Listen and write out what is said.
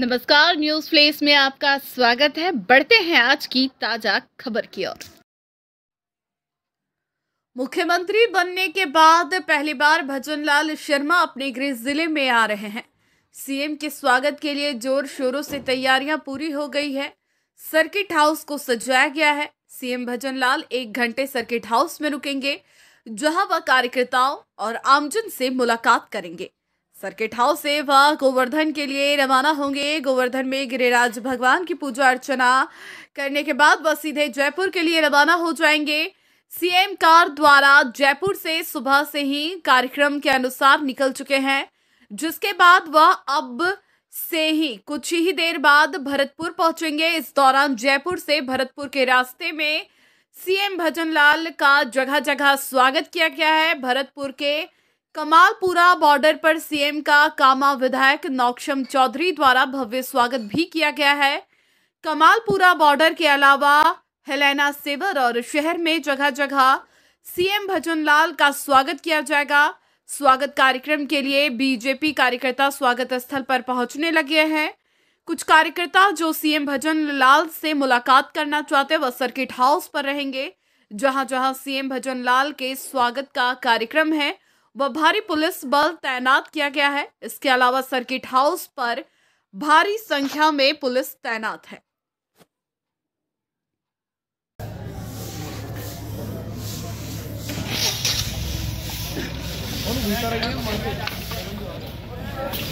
नमस्कार news place में आपका स्वागत है बढ़ते हैं आज की ताजा खबर की ओर मुख्यमंत्री बनने के बाद पहली बार भजनलाल शर्मा अपने गृह जिले में आ रहे हैं सीएम के स्वागत के लिए जोर शोरों से तैयारियां पूरी हो गई है सर्किट हाउस को सजाया गया है सीएम भजनलाल एक घंटे सर्किट हाउस में रुकेंगे जहां वह कार्यकर्ताओं और आमजन से मुलाकात करेंगे सर्किट हाउस से वह गोवर्धन के लिए रवाना होंगे गोवर्धन में गिरिराज भगवान की पूजा अर्चना करने के बाद वह सीधे जयपुर के लिए रवाना हो जाएंगे सीएम कार द्वारा जयपुर से सुबह से ही कार्यक्रम के अनुसार निकल चुके हैं जिसके बाद वह अब से ही कुछ ही देर बाद भरतपुर पहुंचेंगे इस दौरान जयपुर से भरतपुर के रास्ते में सीएम भजनलाल का जगह जगह स्वागत किया गया है भरतपुर के कमालपुरा बॉर्डर पर सीएम का कामा विधायक नौक्षम चौधरी द्वारा भव्य स्वागत भी किया गया है कमालपुरा बॉर्डर के अलावा हेलेना सेवर और शहर में जगह जगह सीएम लाल का स्वागत किया जाएगा स्वागत कार्यक्रम के लिए बीजेपी कार्यकर्ता स्वागत स्थल पर पहुंचने लगे हैं कुछ कार्यकर्ता जो सीएम भजन लाल से मुलाकात करना चाहते वह सर्किट हाउस पर रहेंगे जहां जहां सीएम भजन लाल के स्वागत का कार्यक्रम है व भारी पुलिस बल तैनात किया गया है इसके अलावा सर्किट हाउस पर भारी संख्या में पुलिस तैनात है